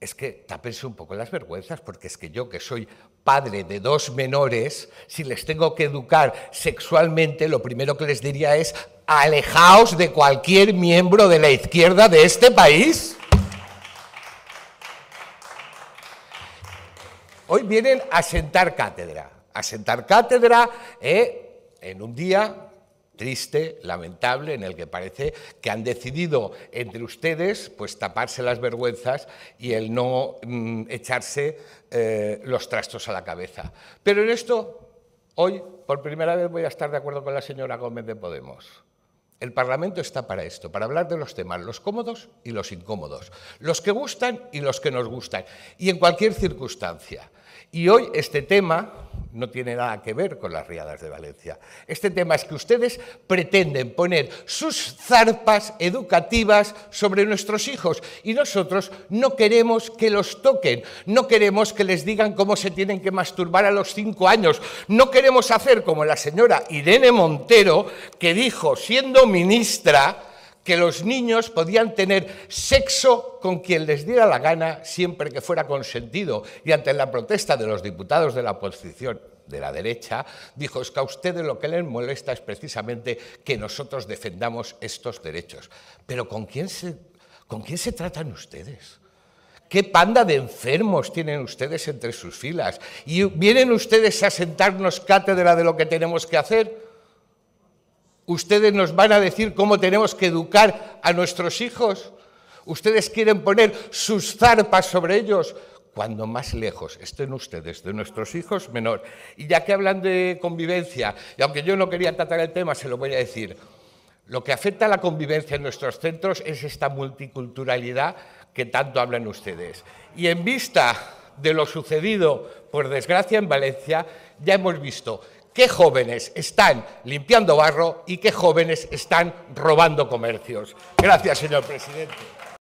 es que tapense un poco las vergüenzas, porque es que yo que soy padre de dos menores, si les tengo que educar sexualmente, lo primero que les diría es, alejaos de cualquier miembro de la izquierda de este país. Hoy vienen a sentar cátedra, a sentar cátedra eh, en un día triste, lamentable, en el que parece que han decidido entre ustedes pues taparse las vergüenzas y el no mm, echarse eh, los trastos a la cabeza. Pero en esto, hoy, por primera vez voy a estar de acuerdo con la señora Gómez de Podemos. El Parlamento está para esto, para hablar de los temas, los cómodos y los incómodos, los que gustan y los que nos gustan, y en cualquier circunstancia. Y hoy este tema no tiene nada que ver con las riadas de Valencia. Este tema es que ustedes pretenden poner sus zarpas educativas sobre nuestros hijos y nosotros no queremos que los toquen, no queremos que les digan cómo se tienen que masturbar a los cinco años, no queremos hacer como la señora Irene Montero, que dijo, siendo ministra, que los niños podían tener sexo con quien les diera la gana siempre que fuera consentido. Y ante la protesta de los diputados de la oposición de la derecha, dijo, es que a ustedes lo que les molesta es precisamente que nosotros defendamos estos derechos. Pero ¿con quién se, con quién se tratan ustedes? ¿Qué panda de enfermos tienen ustedes entre sus filas? ¿Y vienen ustedes a sentarnos cátedra de lo que tenemos que hacer? ¿Ustedes nos van a decir cómo tenemos que educar a nuestros hijos? ¿Ustedes quieren poner sus zarpas sobre ellos? Cuando más lejos estén ustedes de nuestros hijos, menor. Y ya que hablan de convivencia, y aunque yo no quería tratar el tema, se lo voy a decir. Lo que afecta a la convivencia en nuestros centros es esta multiculturalidad que tanto hablan ustedes. Y en vista de lo sucedido, por desgracia, en Valencia, ya hemos visto qué jóvenes están limpiando barro y qué jóvenes están robando comercios. Gracias, señor presidente.